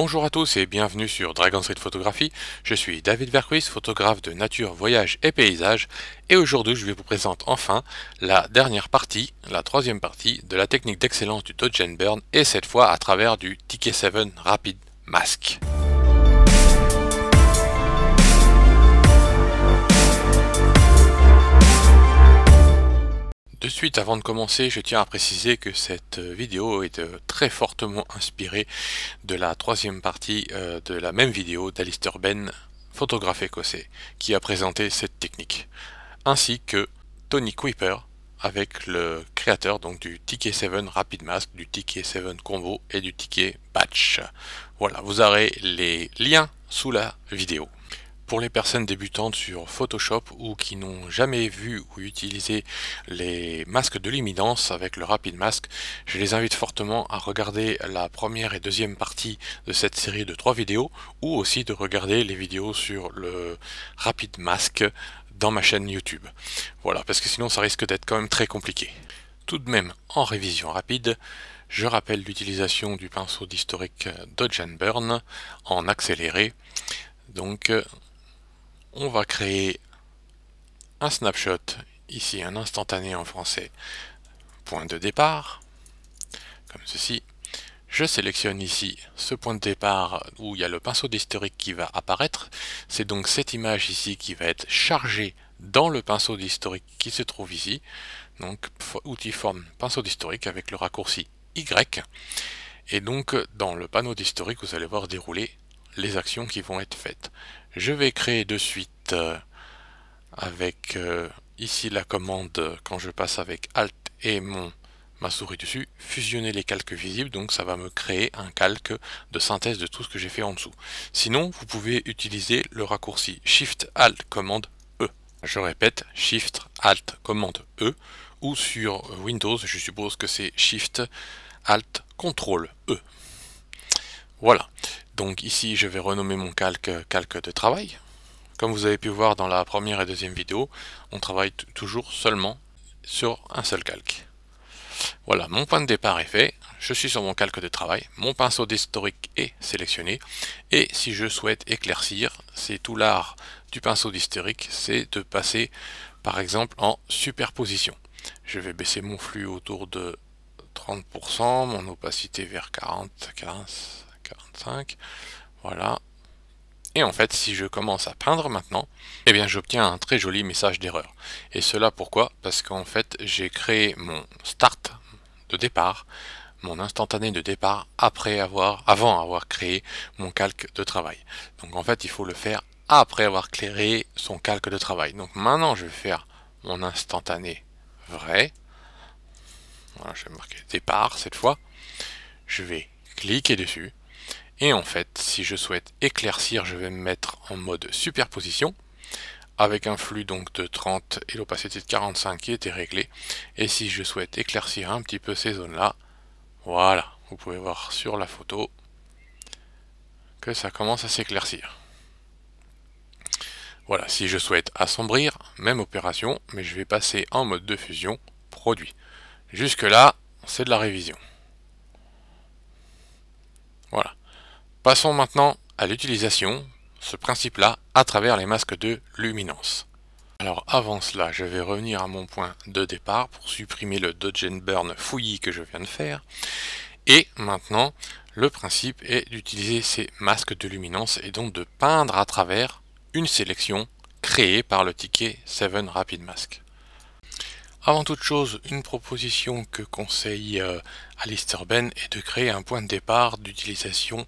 Bonjour à tous et bienvenue sur Dragon Street Photographie. Je suis David Verquist, photographe de nature, voyage et paysage. Et aujourd'hui, je vais vous présenter enfin la dernière partie, la troisième partie de la technique d'excellence du Dodge Burn et cette fois à travers du TK7 Rapid Mask. De suite, avant de commencer, je tiens à préciser que cette euh, vidéo est euh, très fortement inspirée de la troisième partie euh, de la même vidéo d'Alistair Ben, photographe écossais, qui a présenté cette technique, ainsi que Tony Kuiper, avec le créateur donc du ticket 7 Rapid Mask, du ticket 7 Combo et du ticket Batch. Voilà, vous aurez les liens sous la vidéo. Pour les personnes débutantes sur Photoshop ou qui n'ont jamais vu ou utilisé les masques de l'imminence avec le Rapid Mask, je les invite fortement à regarder la première et deuxième partie de cette série de trois vidéos ou aussi de regarder les vidéos sur le Rapid Mask dans ma chaîne YouTube. Voilà, parce que sinon ça risque d'être quand même très compliqué. Tout de même, en révision rapide, je rappelle l'utilisation du pinceau d'historique Dodge Burn en accéléré. Donc on va créer un snapshot, ici un instantané en français, point de départ, comme ceci. Je sélectionne ici ce point de départ où il y a le pinceau d'historique qui va apparaître. C'est donc cette image ici qui va être chargée dans le pinceau d'historique qui se trouve ici. Donc outil forme pinceau d'historique avec le raccourci Y. Et donc dans le panneau d'historique, vous allez voir dérouler les actions qui vont être faites. Je vais créer de suite euh, avec euh, ici la commande quand je passe avec Alt et mon ma souris dessus, fusionner les calques visibles, donc ça va me créer un calque de synthèse de tout ce que j'ai fait en dessous. Sinon, vous pouvez utiliser le raccourci Shift Alt Commande E. Je répète, Shift Alt Commande E, ou sur Windows, je suppose que c'est Shift Alt Contrôle E. Voilà. Donc ici, je vais renommer mon calque calque de travail. Comme vous avez pu voir dans la première et deuxième vidéo, on travaille toujours seulement sur un seul calque. Voilà, mon point de départ est fait, je suis sur mon calque de travail, mon pinceau d'historique est sélectionné, et si je souhaite éclaircir, c'est tout l'art du pinceau d'historique, c'est de passer par exemple en superposition. Je vais baisser mon flux autour de 30%, mon opacité vers 40, 15, voilà. Et en fait, si je commence à peindre maintenant, eh bien j'obtiens un très joli message d'erreur. Et cela pourquoi Parce qu'en fait, j'ai créé mon start de départ, mon instantané de départ après avoir, avant avoir créé mon calque de travail. Donc en fait, il faut le faire après avoir clairé son calque de travail. Donc maintenant, je vais faire mon instantané vrai. je vais marquer départ cette fois. Je vais cliquer dessus. Et en fait, si je souhaite éclaircir, je vais me mettre en mode superposition avec un flux donc de 30 et l'opacité de 45 qui était réglée. Et si je souhaite éclaircir un petit peu ces zones-là, voilà, vous pouvez voir sur la photo que ça commence à s'éclaircir. Voilà, si je souhaite assombrir, même opération, mais je vais passer en mode de fusion, produit. Jusque là, c'est de la révision. Voilà. Passons maintenant à l'utilisation, ce principe-là, à travers les masques de luminance. Alors avant cela, je vais revenir à mon point de départ pour supprimer le dodge and burn fouillis que je viens de faire. Et maintenant, le principe est d'utiliser ces masques de luminance et donc de peindre à travers une sélection créée par le ticket 7 Rapid Mask. Avant toute chose, une proposition que conseille euh, Alistair Ben est de créer un point de départ d'utilisation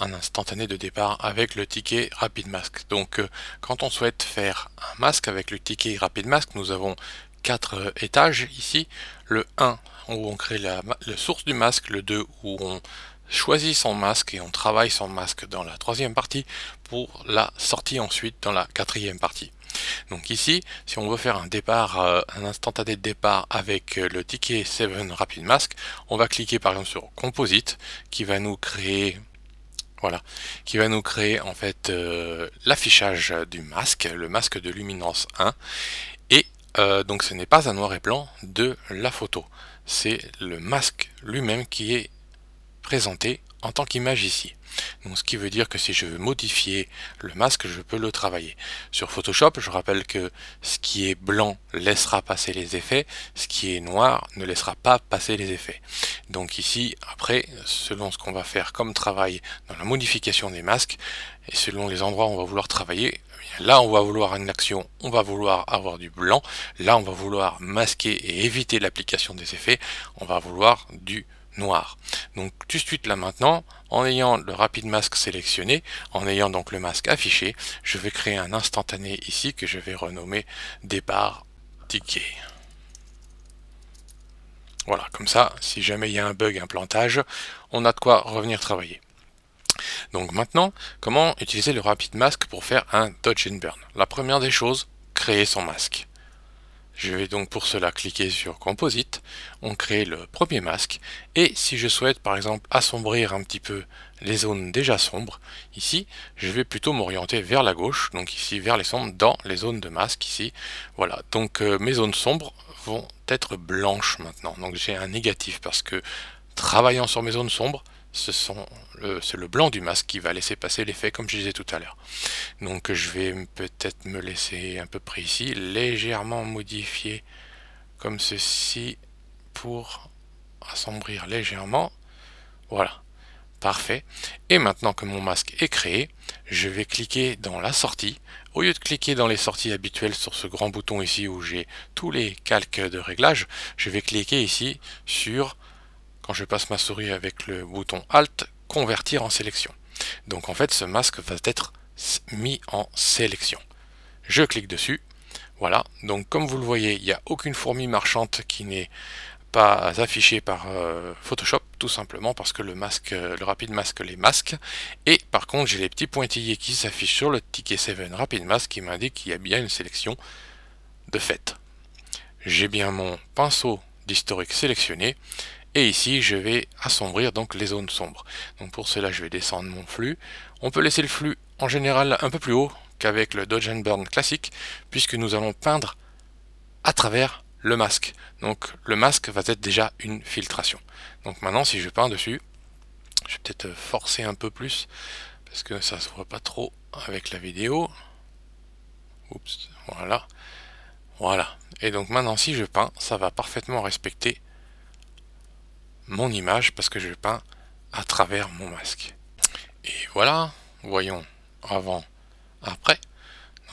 un instantané de départ avec le ticket Rapid Mask. Donc euh, quand on souhaite faire un masque avec le ticket Rapid Mask, nous avons quatre euh, étages ici. Le 1 où on crée la, source du masque, le 2 où on choisit son masque et on travaille son masque dans la troisième partie pour la sortie ensuite dans la quatrième partie. Donc ici, si on veut faire un départ, euh, un instantané de départ avec le ticket 7 Rapid Mask, on va cliquer par exemple sur Composite qui va nous créer qui va nous créer en fait euh, l'affichage du masque, le masque de luminance 1, et euh, donc ce n'est pas un noir et blanc de la photo, c'est le masque lui-même qui est présenté en tant qu'image ici. Donc, ce qui veut dire que si je veux modifier le masque, je peux le travailler. Sur Photoshop, je rappelle que ce qui est blanc laissera passer les effets, ce qui est noir ne laissera pas passer les effets. Donc ici, après, selon ce qu'on va faire comme travail dans la modification des masques, et selon les endroits où on va vouloir travailler, eh Là, on va vouloir une action, on va vouloir avoir du blanc. Là, on va vouloir masquer et éviter l'application des effets. On va vouloir du noir. Donc tout de suite là maintenant, en ayant le rapide masque sélectionné, en ayant donc le masque affiché, je vais créer un instantané ici que je vais renommer départ ticket. Voilà, comme ça, si jamais il y a un bug, un plantage, on a de quoi revenir travailler. Donc maintenant, comment utiliser le rapide masque pour faire un dodge and burn La première des choses, créer son masque. Je vais donc pour cela cliquer sur Composite, on crée le premier masque, et si je souhaite par exemple assombrir un petit peu les zones déjà sombres, ici, je vais plutôt m'orienter vers la gauche, donc ici vers les sombres, dans les zones de masque, ici. Voilà, donc euh, mes zones sombres vont être blanches maintenant, donc j'ai un négatif parce que travaillant sur mes zones sombres, c'est le blanc du masque qui va laisser passer l'effet comme je disais tout à l'heure. Donc je vais peut-être me laisser un peu près ici, légèrement modifier comme ceci pour assombrir légèrement. Voilà, parfait. Et maintenant que mon masque est créé, je vais cliquer dans la sortie. Au lieu de cliquer dans les sorties habituelles sur ce grand bouton ici où j'ai tous les calques de réglage, je vais cliquer ici sur quand je passe ma souris avec le bouton Alt, convertir en sélection. Donc en fait, ce masque va être mis en sélection. Je clique dessus. Voilà, donc comme vous le voyez, il n'y a aucune fourmi marchande qui n'est pas affichée par euh, Photoshop, tout simplement parce que le masque, le rapide masque les masque. Et par contre, j'ai les petits pointillés qui s'affichent sur le ticket 7 Rapid Mask qui m'indique qu'il y a bien une sélection de fait. J'ai bien mon pinceau d'historique sélectionné et ici, je vais assombrir donc les zones sombres. Donc pour cela, je vais descendre mon flux. On peut laisser le flux en général un peu plus haut qu'avec le Dodge and Burn classique, puisque nous allons peindre à travers le masque. Donc le masque va être déjà une filtration. Donc maintenant, si je peins dessus, je vais peut-être forcer un peu plus, parce que ça se voit pas trop avec la vidéo. Oups, voilà. Voilà. Et donc maintenant, si je peins, ça va parfaitement respecter mon image parce que je peins à travers mon masque. Et voilà, voyons avant, après.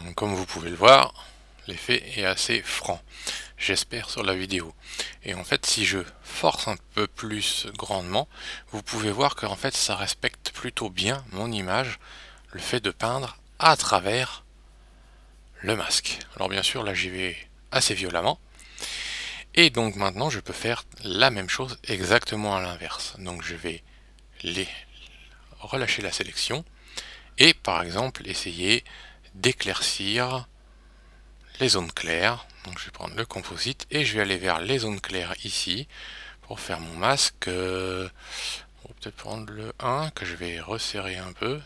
Donc comme vous pouvez le voir, l'effet est assez franc, j'espère sur la vidéo. Et en fait, si je force un peu plus grandement, vous pouvez voir que fait, ça respecte plutôt bien mon image, le fait de peindre à travers le masque. Alors bien sûr, là j'y vais assez violemment, et donc maintenant, je peux faire la même chose exactement à l'inverse. Donc je vais relâcher la sélection et par exemple essayer d'éclaircir les zones claires. Donc je vais prendre le composite et je vais aller vers les zones claires ici pour faire mon masque. On va peut-être prendre le 1 que je vais resserrer un peu.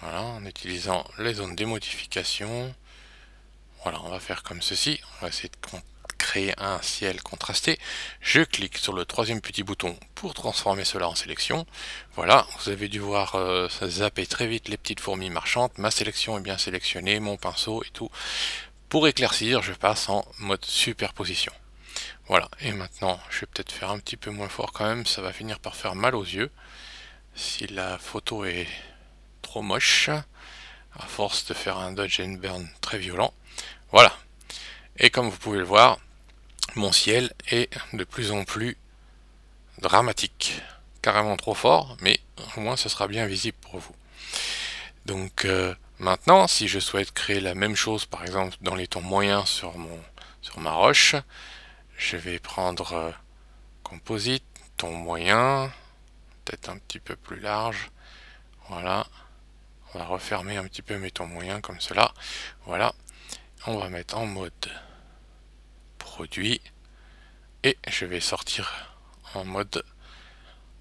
Voilà, en utilisant les zones des modifications. Voilà, on va faire comme ceci. On va essayer de créer un ciel contrasté. Je clique sur le troisième petit bouton pour transformer cela en sélection. Voilà, vous avez dû voir euh, ça zapper très vite les petites fourmis marchantes. Ma sélection est bien sélectionnée, mon pinceau et tout. Pour éclaircir, je passe en mode superposition. Voilà, et maintenant, je vais peut-être faire un petit peu moins fort quand même, ça va finir par faire mal aux yeux. Si la photo est trop moche, à force de faire un dodge and burn très violent, voilà. Et comme vous pouvez le voir, mon ciel est de plus en plus dramatique. Carrément trop fort, mais au moins ce sera bien visible pour vous. Donc euh, maintenant, si je souhaite créer la même chose, par exemple dans les tons moyens sur, mon, sur ma roche, je vais prendre euh, Composite, ton moyen, peut-être un petit peu plus large. Voilà. On va refermer un petit peu mes tons moyens comme cela. Voilà on va mettre en mode produit et je vais sortir en mode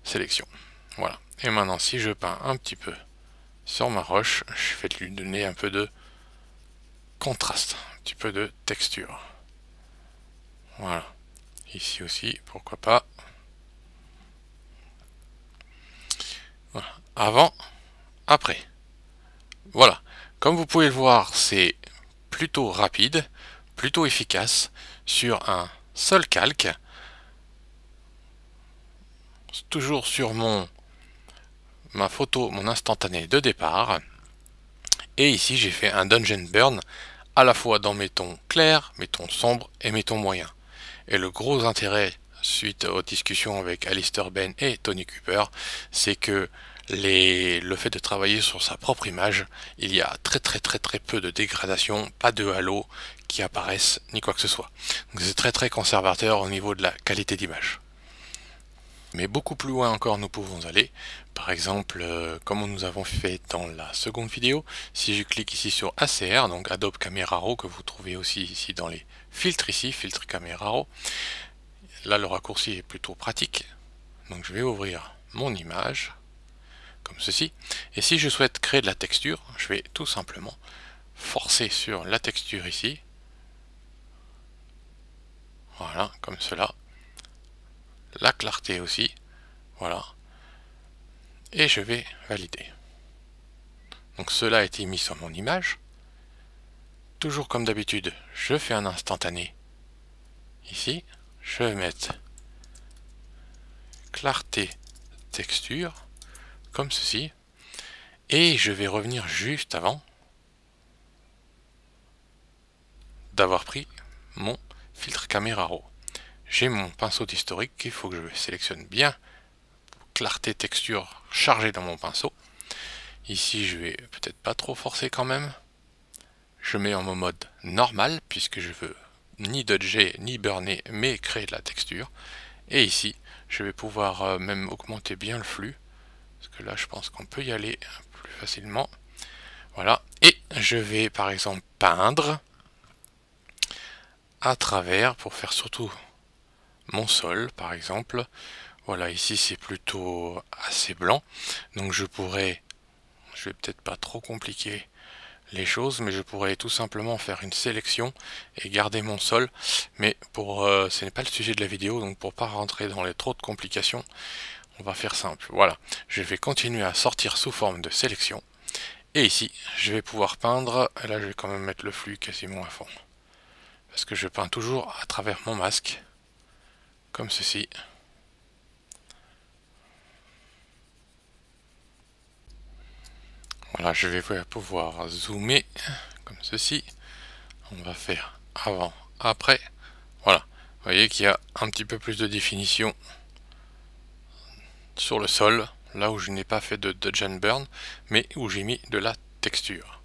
sélection. Voilà. Et maintenant, si je peins un petit peu sur ma roche, je vais lui donner un peu de contraste, un petit peu de texture. Voilà. Ici aussi, pourquoi pas. Voilà. Avant, après. Voilà. Comme vous pouvez le voir, c'est plutôt rapide, plutôt efficace sur un seul calque, toujours sur mon ma photo, mon instantané de départ. Et ici, j'ai fait un dungeon burn à la fois dans mes tons clairs, mes tons sombres et mes tons moyens. Et le gros intérêt, suite aux discussions avec Alistair Ben et Tony Cooper, c'est que le fait de travailler sur sa propre image, il y a très très très très peu de dégradation, pas de halo qui apparaissent ni quoi que ce soit. Donc c'est très très conservateur au niveau de la qualité d'image. Mais beaucoup plus loin encore nous pouvons aller. Par exemple, euh, comme nous avons fait dans la seconde vidéo, si je clique ici sur ACR, donc Adobe Camera Raw, que vous trouvez aussi ici dans les filtres ici, filtre Camera Raw, là le raccourci est plutôt pratique. Donc je vais ouvrir mon image comme ceci. Et si je souhaite créer de la texture, je vais tout simplement forcer sur la texture ici. Voilà, comme cela. La clarté aussi. Voilà. Et je vais valider. Donc cela a été mis sur mon image. Toujours comme d'habitude, je fais un instantané ici. Je vais mettre clarté texture comme ceci. Et je vais revenir juste avant d'avoir pris mon filtre caméra RAW. J'ai mon pinceau d'historique qu'il faut que je sélectionne bien. Clarté, texture chargée dans mon pinceau. Ici, je vais peut-être pas trop forcer quand même. Je mets en mode normal puisque je veux ni dodger ni burner mais créer de la texture. Et ici, je vais pouvoir euh, même augmenter bien le flux parce que là, je pense qu'on peut y aller plus facilement. Voilà. Et je vais, par exemple, peindre à travers pour faire surtout mon sol, par exemple. Voilà, ici, c'est plutôt assez blanc. Donc, je pourrais... Je vais peut-être pas trop compliquer les choses, mais je pourrais tout simplement faire une sélection et garder mon sol. Mais pour, euh, ce n'est pas le sujet de la vidéo, donc pour pas rentrer dans les trop de complications, on va faire simple, voilà. Je vais continuer à sortir sous forme de sélection. Et ici, je vais pouvoir peindre, là je vais quand même mettre le flux quasiment à fond. Parce que je peins toujours à travers mon masque, comme ceci. Voilà, je vais pouvoir zoomer, comme ceci. On va faire avant, après. Voilà, vous voyez qu'il y a un petit peu plus de définition sur le sol, là où je n'ai pas fait de dungeon Burn, mais où j'ai mis de la texture.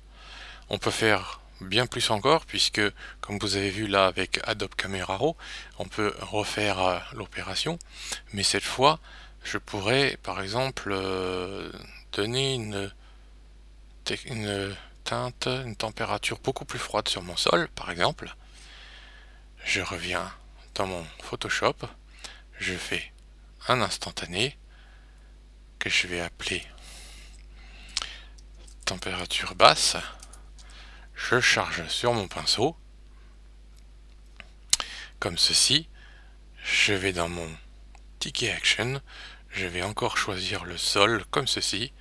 On peut faire bien plus encore, puisque comme vous avez vu là avec Adobe Camera Raw, on peut refaire euh, l'opération, mais cette fois, je pourrais par exemple euh, donner une teinte, une température beaucoup plus froide sur mon sol, par exemple. Je reviens dans mon Photoshop, je fais un instantané, que je vais appeler température basse, je charge sur mon pinceau, comme ceci, je vais dans mon ticket action, je vais encore choisir le sol comme ceci,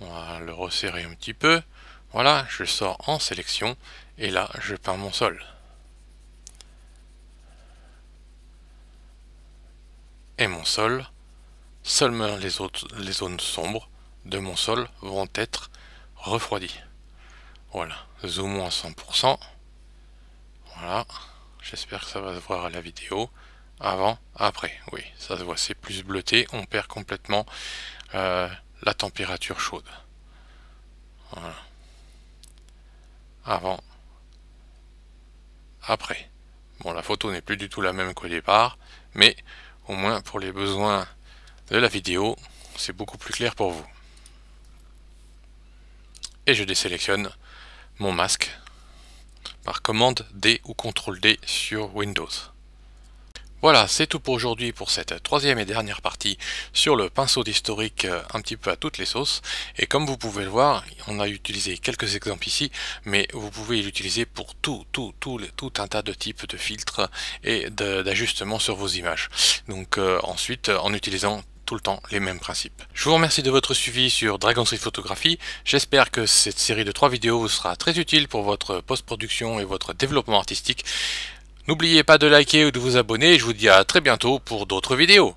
on va le resserrer un petit peu, voilà, je sors en sélection, et là je peins mon sol. Et mon sol, Seulement les, autres, les zones sombres de mon sol vont être refroidies. Voilà, zoomons à 100%. Voilà, j'espère que ça va se voir à la vidéo. Avant, après, oui, ça se voit, c'est plus bleuté, on perd complètement euh, la température chaude. Voilà. Avant, après. Bon, la photo n'est plus du tout la même qu'au départ, mais au moins pour les besoins de la vidéo, c'est beaucoup plus clair pour vous. Et je désélectionne mon masque par commande D ou contrôle D sur Windows. Voilà, c'est tout pour aujourd'hui pour cette troisième et dernière partie sur le pinceau d'historique euh, un petit peu à toutes les sauces. Et comme vous pouvez le voir, on a utilisé quelques exemples ici, mais vous pouvez l'utiliser pour tout, tout, tout, tout un tas de types de filtres et d'ajustements sur vos images. Donc euh, ensuite, en utilisant le temps les mêmes principes. Je vous remercie de votre suivi sur Dragon Street Photographie. J'espère que cette série de 3 vidéos vous sera très utile pour votre post-production et votre développement artistique. N'oubliez pas de liker ou de vous abonner et je vous dis à très bientôt pour d'autres vidéos.